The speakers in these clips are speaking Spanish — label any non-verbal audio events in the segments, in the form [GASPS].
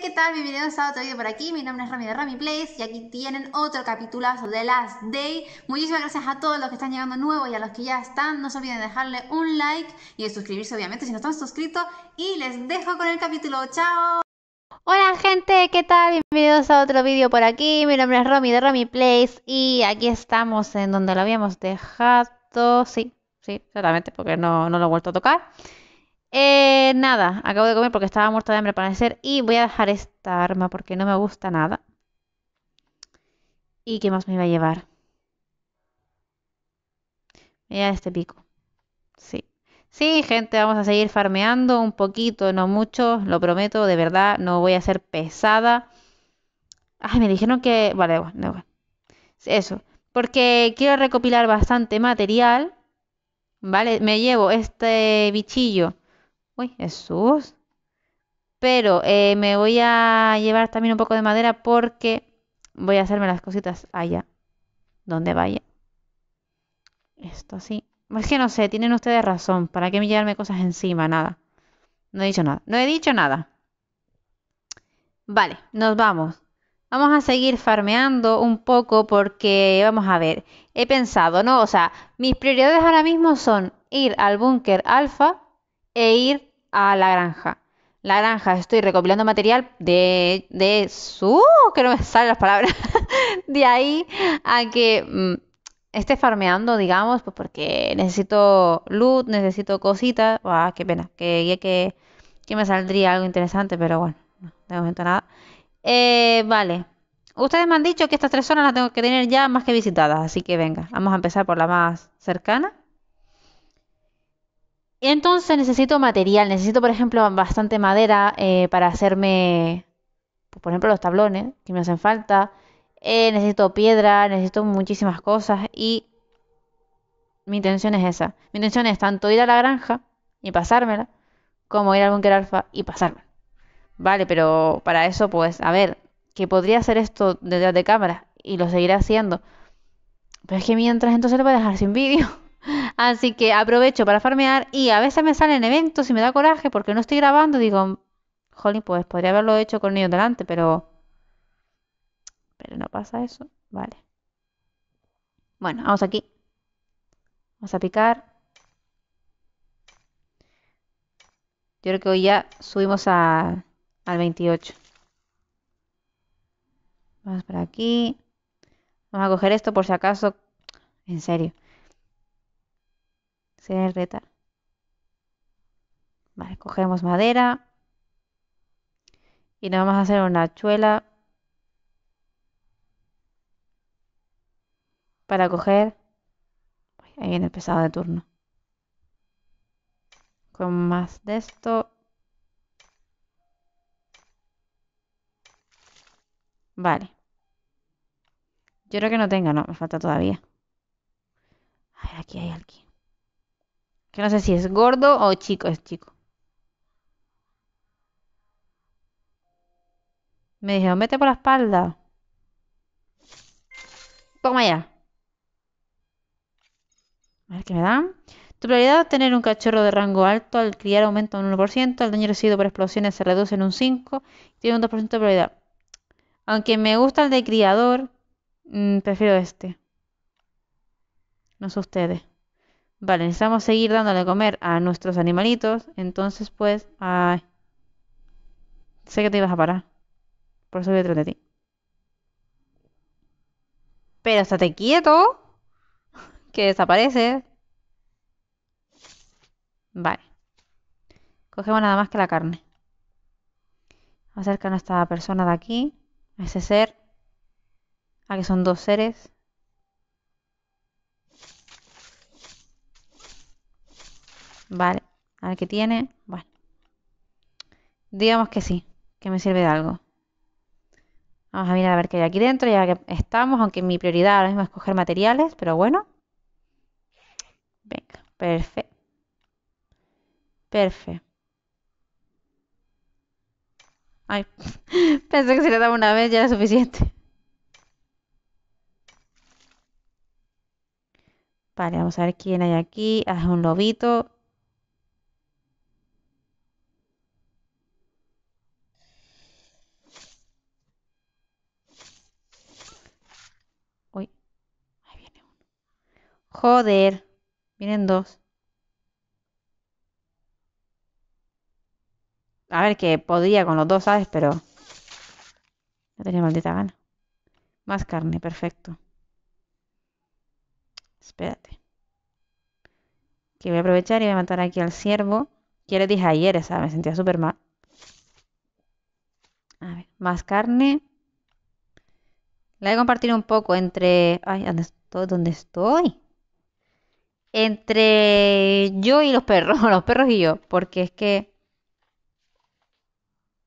¿qué tal? Bienvenidos a otro video por aquí. Mi nombre es Romy de Rami Place y aquí tienen otro capitulazo de Last Day. Muchísimas gracias a todos los que están llegando nuevos y a los que ya están. No se olviden de dejarle un like y de suscribirse, obviamente, si no están suscritos. Y les dejo con el capítulo. ¡Chao! Hola gente, ¿qué tal? Bienvenidos a otro vídeo por aquí. Mi nombre es Romy de Romy Place y aquí estamos en donde lo habíamos dejado. Sí, sí, claramente porque no, no lo he vuelto a tocar. Eh, nada, acabo de comer porque estaba muerta de hambre para parecer y voy a dejar esta arma porque no me gusta nada. ¿Y qué más me iba a llevar? Mira este pico. Sí. Sí, gente, vamos a seguir farmeando un poquito, no mucho, lo prometo, de verdad, no voy a ser pesada. Ay, me dijeron que... Vale, bueno. Eso, porque quiero recopilar bastante material, ¿vale? Me llevo este bichillo Uy, Jesús. Pero eh, me voy a llevar también un poco de madera porque voy a hacerme las cositas allá, donde vaya. Esto así. Es que no sé, tienen ustedes razón. ¿Para qué llevarme cosas encima? Nada. No he dicho nada. No he dicho nada. Vale, nos vamos. Vamos a seguir farmeando un poco porque vamos a ver. He pensado, ¿no? O sea, mis prioridades ahora mismo son ir al búnker alfa e ir a la granja. La granja, estoy recopilando material de, su... que no me salen las palabras. [LAUGHS] de ahí a que mm, esté farmeando, digamos, pues porque necesito luz necesito cositas. Ah, qué pena, que, que, que me saldría algo interesante, pero bueno, no, de momento nada. Eh, vale. Ustedes me han dicho que estas tres zonas las tengo que tener ya más que visitadas, así que venga, vamos a empezar por la más cercana. Entonces necesito material, necesito por ejemplo bastante madera eh, para hacerme, por ejemplo, los tablones que me hacen falta. Eh, necesito piedra, necesito muchísimas cosas y mi intención es esa. Mi intención es tanto ir a la granja y pasármela, como ir al bunker alfa y pasármela. Vale, pero para eso pues, a ver, que podría hacer esto detrás de cámara y lo seguiré haciendo. Pero es que mientras entonces lo voy a dejar sin vídeo. [LAUGHS] Así que aprovecho para farmear y a veces me salen eventos y me da coraje porque no estoy grabando. Digo, jolín, pues podría haberlo hecho con ellos delante, pero. Pero no pasa eso. Vale. Bueno, vamos aquí. Vamos a picar. Yo creo que hoy ya subimos al 28. Vamos por aquí. Vamos a coger esto por si acaso. En serio reta Vale, cogemos madera y nos vamos a hacer una hachuela para coger... Ahí viene el pesado de turno. Con más de esto. Vale. Yo creo que no tenga, no, me falta todavía. A ver, aquí hay alguien. Que no sé si es gordo o chico, es chico. Me dijeron, mete por la espalda. Toma allá. A ver qué me dan. Tu prioridad es tener un cachorro de rango alto. Al criar aumenta un 1%. El daño recibido por explosiones se reduce en un 5%. tiene un 2% de prioridad. Aunque me gusta el de criador, mm, prefiero este. No sé ustedes. Vale, necesitamos seguir dándole comer a nuestros animalitos. Entonces, pues... Sé que te ibas a parar. Por eso voy detrás de ti. Pero estate quieto. Que desapareces! Vale. Cogemos nada más que la carne. Acerca a esta persona de aquí. A ese ser. A que son dos seres. Vale. A ver qué tiene. Bueno. Digamos que sí, que me sirve de algo. Vamos a mirar a ver qué hay aquí dentro, ya que estamos, aunque mi prioridad ahora mismo es coger materiales, pero bueno. Venga, perfecto. Perfecto. Ay, [LAUGHS] pensé que si le daba una vez ya era suficiente. Vale, vamos a ver quién hay aquí. Haz ah, un lobito. Joder. Vienen dos. A ver, que podría con los dos, ¿sabes? Pero... No tenía maldita gana. Más carne, perfecto. Espérate. Que voy a aprovechar y voy a matar aquí al ciervo. Que le dije ayer, ¿sabes? Me sentía súper mal. A ver, más carne. La voy a compartir un poco entre... Ay, ¿dónde estoy? ¿Dónde estoy? entre yo y los perros, [LAUGHS] los perros y yo, porque es que...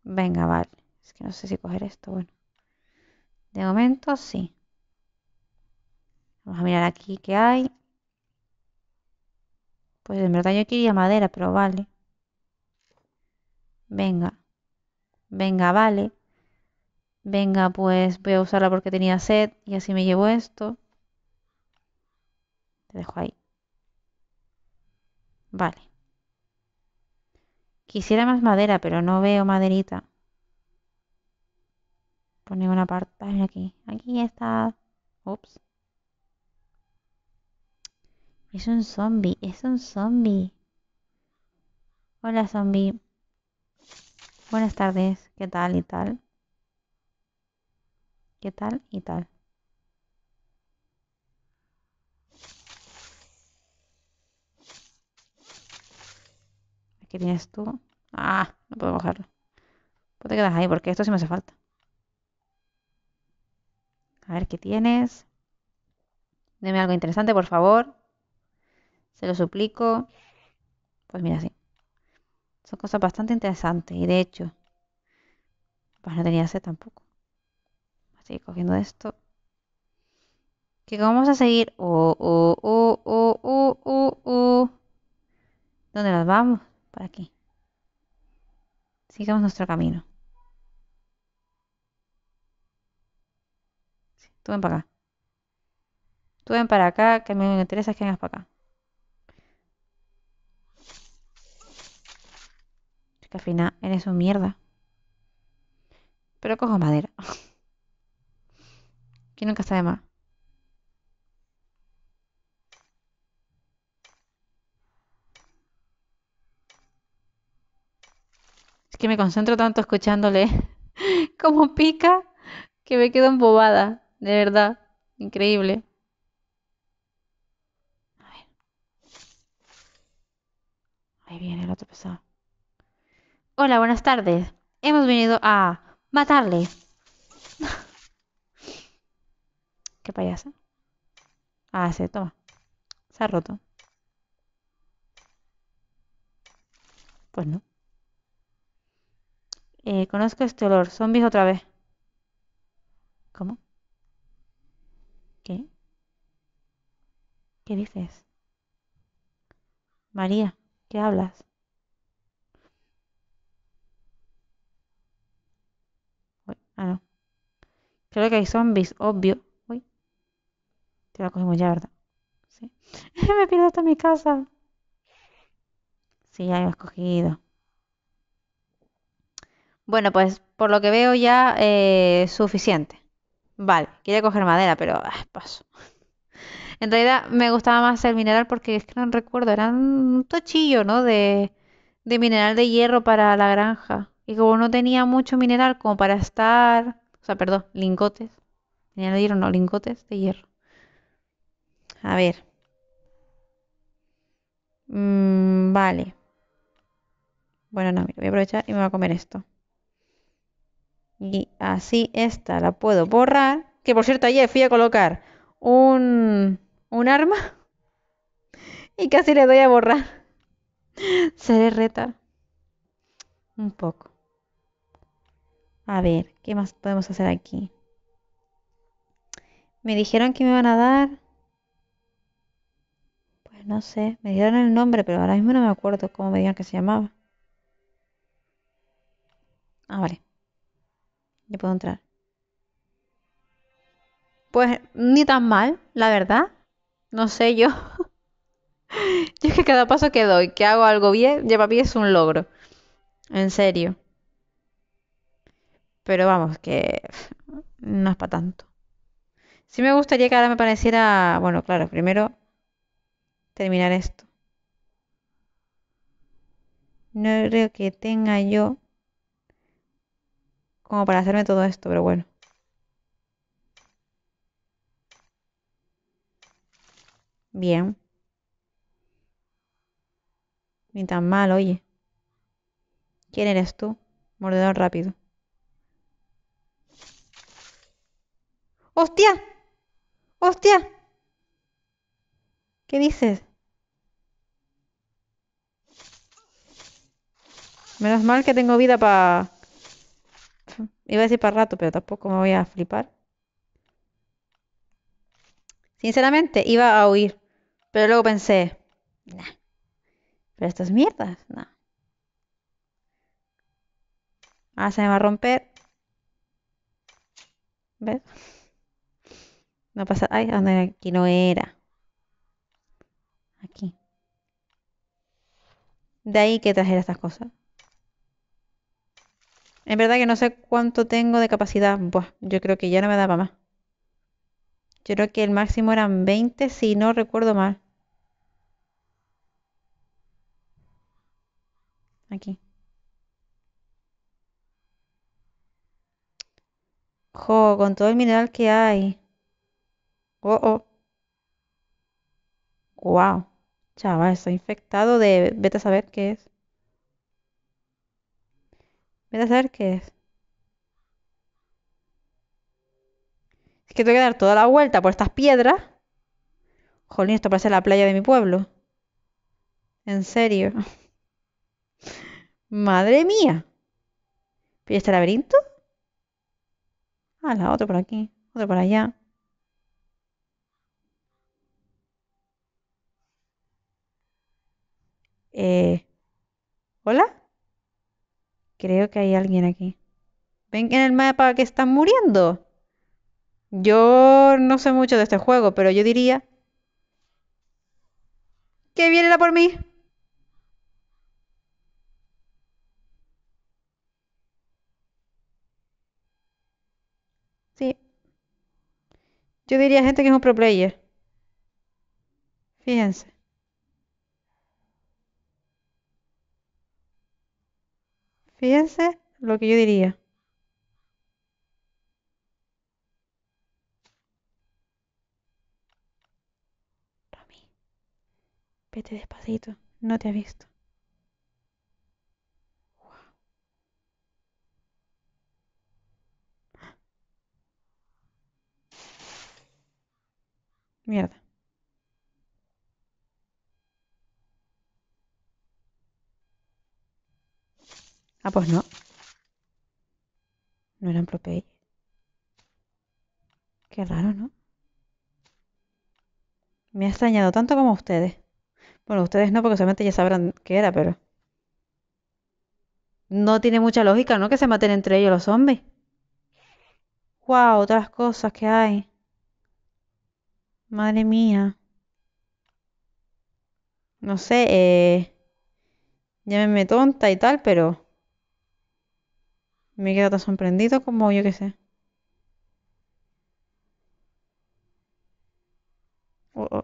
Venga, vale. Es que no sé si coger esto, bueno. De momento sí. Vamos a mirar aquí qué hay. Pues en verdad yo quería madera, pero vale. Venga. Venga, vale. Venga, pues voy a usarla porque tenía sed y así me llevo esto. Te dejo ahí. Vale. Quisiera más madera, pero no veo maderita. pone una parte. aquí. Aquí está. Ups. Es un zombie. Es un zombie. Hola, zombie. Buenas tardes. ¿Qué tal y tal? ¿Qué tal y tal? ¿Qué tienes tú. Ah, no puedo bajarlo. Pues te quedas ahí porque esto sí me hace falta. A ver qué tienes. Deme algo interesante, por favor. Se lo suplico. Pues mira, sí. Son cosas bastante interesantes. Y de hecho, pues no tenía sed tampoco. Así cogiendo esto. Que vamos a seguir. Oh, oh, oh, oh, oh, oh, oh. ¿Dónde nos vamos? ¿Para Sigamos nuestro camino. tú ven para acá. Tú ven para acá, que me interesa que vengas para acá. Que al final eres un mierda. Pero cojo madera. [LAUGHS] que nunca está de más. que me concentro tanto escuchándole [LAUGHS] como pica que me quedo embobada, de verdad, increíble. A ver. Ahí viene el otro pesado. Hola, buenas tardes. Hemos venido a matarle. [LAUGHS] Qué payaso. Ah, se toma. Se ha roto. Pues no. Eh, conozco este olor. Zombies otra vez. ¿Cómo? ¿Qué? ¿Qué dices? María, ¿qué hablas? ah, no. Creo que hay zombies, obvio. Uy. Te la cogimos ya, ¿verdad? Sí. [LAUGHS] Me pierdo hasta mi casa. Sí, ya lo cogido. Bueno, pues por lo que veo ya eh, suficiente. Vale, quería coger madera, pero ah, paso. [LAUGHS] En realidad me gustaba más el mineral porque es que no recuerdo, era un tochillo, ¿no? De, mineral de hierro para la granja. Y como no tenía mucho mineral como para estar, o sea, perdón, lingotes. Mineral de hierro, no, lingotes de hierro. A ver. Mm, vale. Bueno, no, mira, voy a aprovechar y me voy a comer esto. Y así esta la puedo borrar. Que por cierto, ayer fui a colocar un, arma [LAUGHS] y casi le doy a borrar. [LAUGHS] Seré reta. Un poco. A ver, ¿qué más podemos hacer aquí? Me dijeron que me van a dar... Pues no sé, me dieron el nombre, pero ahora mismo no me acuerdo cómo me dijeron que se llamaba. Ah, vale. Ya puedo entrar. Pues ni tan mal, la verdad. No sé yo. [LAUGHS] yo es que cada paso que doy, que hago algo bien, ya para mí es un logro. En serio. Pero vamos, que [SIGHS] no es para tanto. Sí me gustaría que ahora me pareciera... Bueno, claro, primero terminar esto. No creo que tenga yo como para hacerme todo esto, pero bueno. Bien. Ni tan mal, oye. ¿Quién eres tú? Mordedor rápido. ¡Hostia! ¡Hostia! ¿Qué dices? Menos mal que tengo vida para Iba a decir para rato, pero tampoco me voy a flipar. Sinceramente, iba a huir. Pero luego pensé, nah. Pero estas mierdas, no. Ah, se me va a romper. ¿Ves? No pasa. Ay, aquí no era. Aquí. De ahí que trajera estas cosas. En verdad que no sé cuánto tengo de capacidad. Buah, yo creo que ya no me daba más. Yo creo que el máximo eran 20, si no recuerdo mal. Aquí. Jo, con todo el mineral que hay. Oh, oh. Wow. Chaval, está infectado de... Vete a saber qué es. Vete a ver qué es. Es que tengo que dar toda la vuelta por estas piedras. Jolín, esto parece la playa de mi pueblo. En serio. [LAUGHS] Madre mía. ¿Pero este laberinto? Ah, la otro por aquí, otro por allá. Eh, ¿Hola? Creo que hay alguien aquí. ¿Ven en el mapa que están muriendo? Yo no sé mucho de este juego, pero yo diría... ¡Que viene la por mí! Sí. Yo diría gente que es un pro player. Fíjense. Fíjense lo que yo diría. Romy, vete despacito, no te ha visto. [GASPS] Mierda. Ah, pues no. No eran Propey. Qué raro, ¿no? Me ha extrañado tanto como ustedes. Bueno, ustedes no, porque solamente ya sabrán qué era, pero... No tiene mucha lógica, ¿no? Que se maten entre ellos los zombies. ¡Wow! Otras cosas que hay. Madre mía. No sé, eh... Llámeme tonta y tal, pero... Me quedo tan sorprendido como yo que sé. Oh, oh.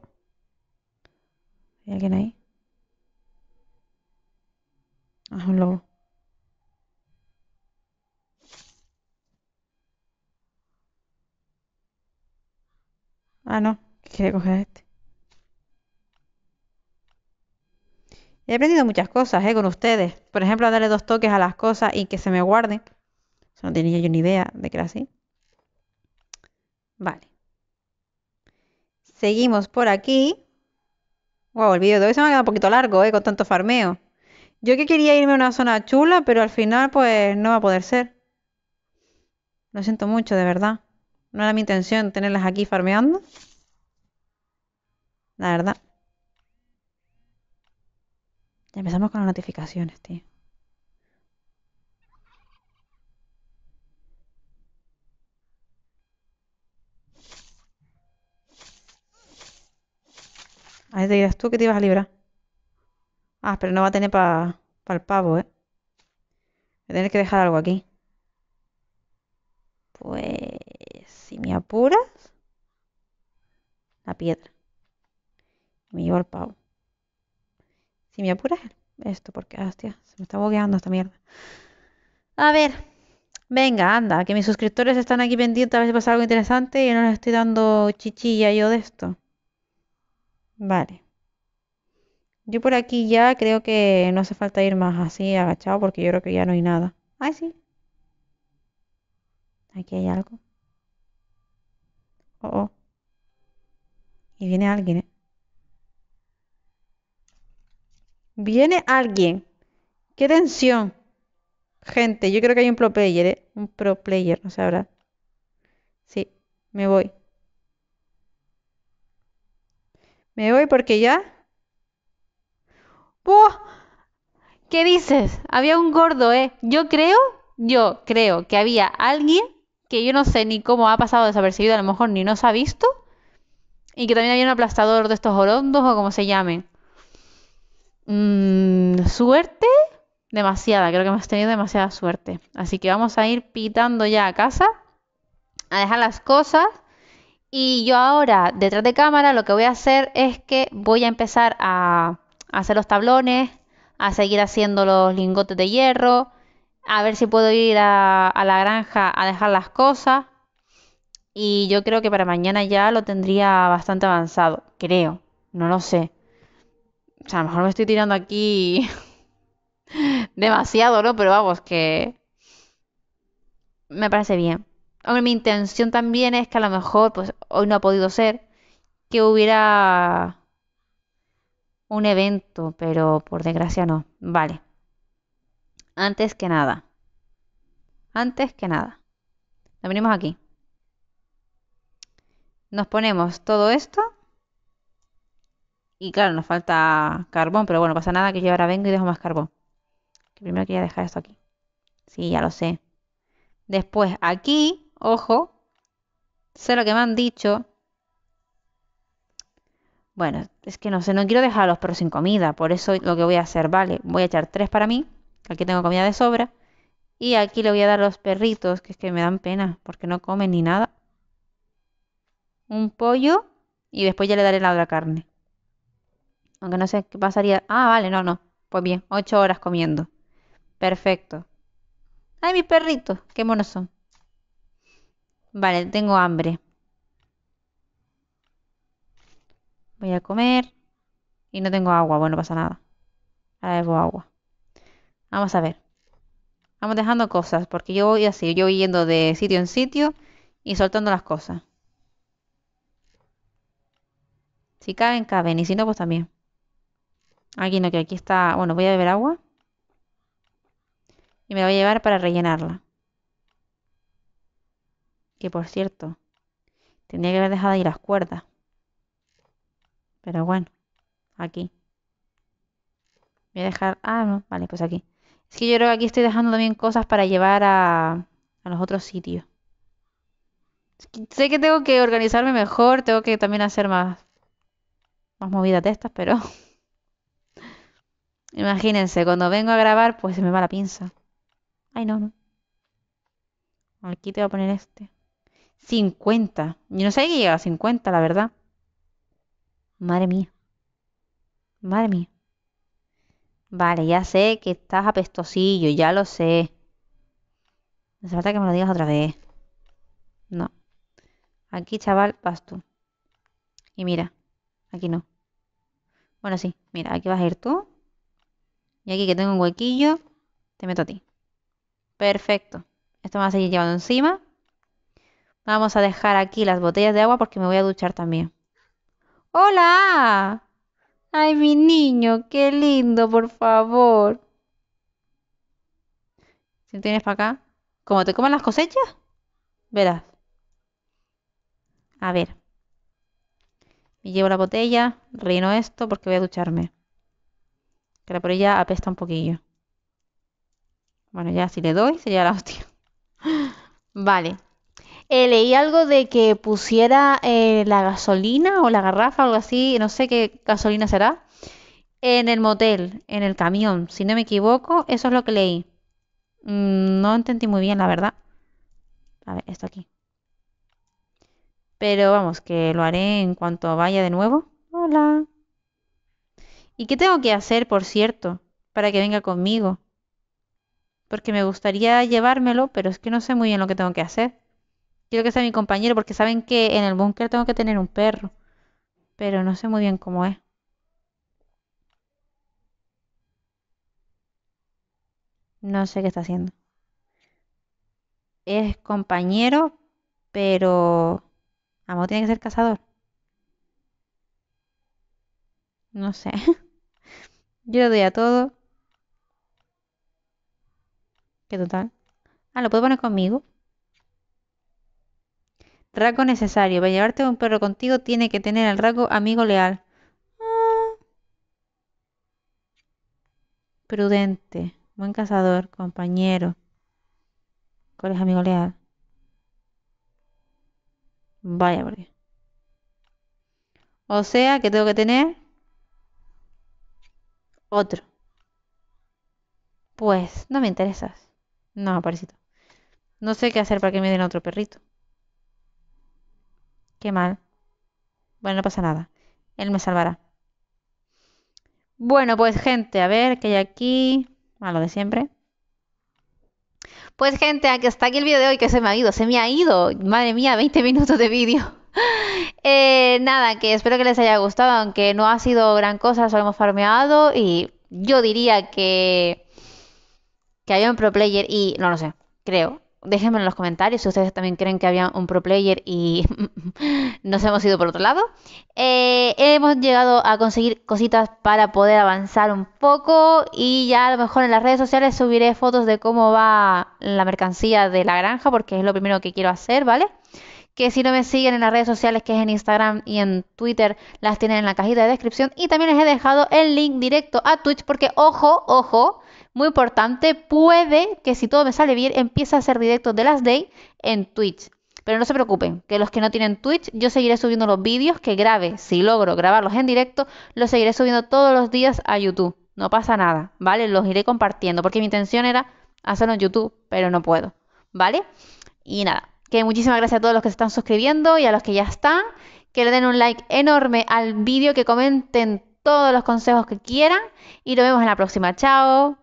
¿Hay alguien ahí? Ah, un lobo. Ah, no, coger este. He aprendido muchas cosas, ¿eh? Con ustedes. Por ejemplo, darle dos toques a las cosas y que se me guarden no tenía yo ni idea de que era así. Vale. Seguimos por aquí. Wow, el vídeo de hoy se me ha quedado un poquito largo, ¿eh? Con tanto farmeo. Yo que quería irme a una zona chula, pero al final pues no va a poder ser. Lo siento mucho, de verdad. No era mi intención tenerlas aquí farmeando. La verdad. Ya empezamos con las notificaciones, tío. Ahí te dirás tú que te ibas a librar. Ah, pero no va a tener para pa el pavo, ¿eh? Voy a tener que dejar algo aquí. Pues, si me apuras, la piedra. Me llevo el pavo. Si me apuras, esto, porque, hostia, se me está bogueando esta mierda. A ver, venga, anda, que mis suscriptores están aquí pendientes a ver si pasa algo interesante y no les estoy dando chichilla yo de esto. Vale. Yo por aquí ya creo que no hace falta ir más así agachado porque yo creo que ya no hay nada. Ay, ah, sí. Aquí hay algo. Oh, oh. Y viene alguien, ¿eh? Viene alguien. ¡Qué tensión! Gente, yo creo que hay un pro player, ¿eh? Un pro player, no sabrá. Sí, me voy. Me voy porque ya. ¿Qué dices? Había un gordo, ¿eh? Yo creo, yo creo que había alguien que yo no sé ni cómo ha pasado desapercibido, a lo mejor ni nos ha visto. Y que también había un aplastador de estos orondos o como se llamen. Mm, suerte, demasiada, creo que hemos tenido demasiada suerte. Así que vamos a ir pitando ya a casa, a dejar las cosas y yo ahora, detrás de cámara, lo que voy a hacer es que voy a empezar a hacer los tablones, a seguir haciendo los lingotes de hierro, a ver si puedo ir a, la granja a dejar las cosas. Y yo creo que para mañana ya lo tendría bastante avanzado, creo, no lo sé. O sea, a lo mejor me estoy tirando aquí [LAUGHS] demasiado, ¿no? Pero vamos, que me parece bien mi intención también es que a lo mejor, pues hoy no ha podido ser, que hubiera un evento, pero por desgracia no. Vale. Antes que nada. Antes que nada. Nos venimos aquí. Nos ponemos todo esto. Y claro, nos falta carbón, pero bueno, pasa nada que yo ahora vengo y dejo más carbón. primero quería dejar esto aquí. Sí, ya lo sé. Después aquí Ojo. Sé lo que me han dicho. Bueno, es que no sé, no quiero dejar a los perros sin comida. Por eso lo que voy a hacer, vale, voy a echar tres para mí. Aquí tengo comida de sobra. Y aquí le voy a dar a los perritos, que es que me dan pena, porque no comen ni nada. Un pollo y después ya le daré la otra carne. Aunque no sé qué pasaría. Ah, vale, no, no. Pues bien, ocho horas comiendo. Perfecto. ¡Ay, mis perritos! ¡Qué monos son! Vale, tengo hambre. Voy a comer. Y no tengo agua, bueno, pasa nada. Ahora bebo agua. Vamos a ver. Vamos dejando cosas, porque yo voy así, yo voy yendo de sitio en sitio y soltando las cosas. Si caben, caben, y si no, pues también. Aquí no, que aquí está... Bueno, voy a beber agua. Y me la voy a llevar para rellenarla que por cierto, tenía que haber dejado ahí las cuerdas. Pero bueno, aquí. Voy a dejar... Ah, no, vale, pues aquí. Es que yo creo que aquí estoy dejando también cosas para llevar a, a los otros sitios. sé que tengo que organizarme mejor, tengo que también hacer más, más movidas de estas, pero... [LAUGHS] Imagínense, cuando vengo a grabar, pues se me va la pinza. Ay, no, no. Aquí te voy a poner este. 50. Yo no sé que llegaba a 50, la verdad. Madre mía. Madre mía. Vale, ya sé que estás apestosillo, ya lo sé. No hace falta que me lo digas otra vez. No. Aquí, chaval, vas tú. Y mira, aquí no. Bueno, sí, mira, aquí vas a ir tú. Y aquí que tengo un huequillo, te meto a ti. Perfecto. Esto me va a seguir llevando encima. Vamos a dejar aquí las botellas de agua porque me voy a duchar también. ¡Hola! ¡Ay, mi niño! ¡Qué lindo, por favor! Si tienes para acá. ¿Cómo te comen las cosechas? Verás. A ver. Me llevo la botella, relleno esto porque voy a ducharme. Que la porilla apesta un poquillo. Bueno, ya si le doy sería la hostia. [LAUGHS] Vale. Eh, leí algo de que pusiera eh, la gasolina o la garrafa, algo así, no sé qué gasolina será, en el motel, en el camión, si no me equivoco, eso es lo que leí. Mm, no entendí muy bien, la verdad. A ver, esto aquí. Pero vamos, que lo haré en cuanto vaya de nuevo. Hola. ¿Y qué tengo que hacer, por cierto, para que venga conmigo? Porque me gustaría llevármelo, pero es que no sé muy bien lo que tengo que hacer. Quiero que sea mi compañero porque saben que en el búnker tengo que tener un perro. Pero no sé muy bien cómo es. No sé qué está haciendo. Es compañero, pero... Amo tiene que ser cazador. No sé. [LAUGHS] Yo le doy a todo. ¿Qué total? Ah, ¿lo puedo poner conmigo? Rasgo necesario. Para llevarte un perro contigo tiene que tener el rasgo amigo leal. Ah. Prudente. Buen cazador. Compañero. ¿Cuál es amigo leal? Vaya, por O sea que tengo que tener otro. Pues no me interesas. No, parecito. No sé qué hacer para que me den otro perrito. Qué mal. Bueno, no pasa nada. Él me salvará. Bueno, pues gente, a ver qué hay aquí. A ah, lo de siempre. Pues gente, está aquí el vídeo de hoy que se me ha ido, se me ha ido. Madre mía, 20 minutos de vídeo. [LAUGHS] Eh, nada, que espero que les haya gustado, aunque no ha sido gran cosa, solo hemos farmeado y yo diría que que hay un pro player y no lo sé, creo déjenme en los comentarios si ustedes también creen que había un pro player y [LAUGHS] nos hemos ido por otro lado. Eh, hemos llegado a conseguir cositas para poder avanzar un poco y ya a lo mejor en las redes sociales subiré fotos de cómo va la mercancía de la granja porque es lo primero que quiero hacer, ¿vale? Que si no me siguen en las redes sociales, que es en Instagram y en Twitter, las tienen en la cajita de descripción. Y también les he dejado el link directo a Twitch porque, ojo, ojo, muy importante, puede que si todo me sale bien, empiece a hacer directos de las day en Twitch. Pero no se preocupen, que los que no tienen Twitch, yo seguiré subiendo los vídeos que grabe. Si logro grabarlos en directo, los seguiré subiendo todos los días a YouTube. No pasa nada, ¿vale? Los iré compartiendo, porque mi intención era hacerlo en YouTube, pero no puedo, ¿vale? Y nada, que muchísimas gracias a todos los que se están suscribiendo y a los que ya están. Que le den un like enorme al vídeo, que comenten todos los consejos que quieran y nos vemos en la próxima. Chao.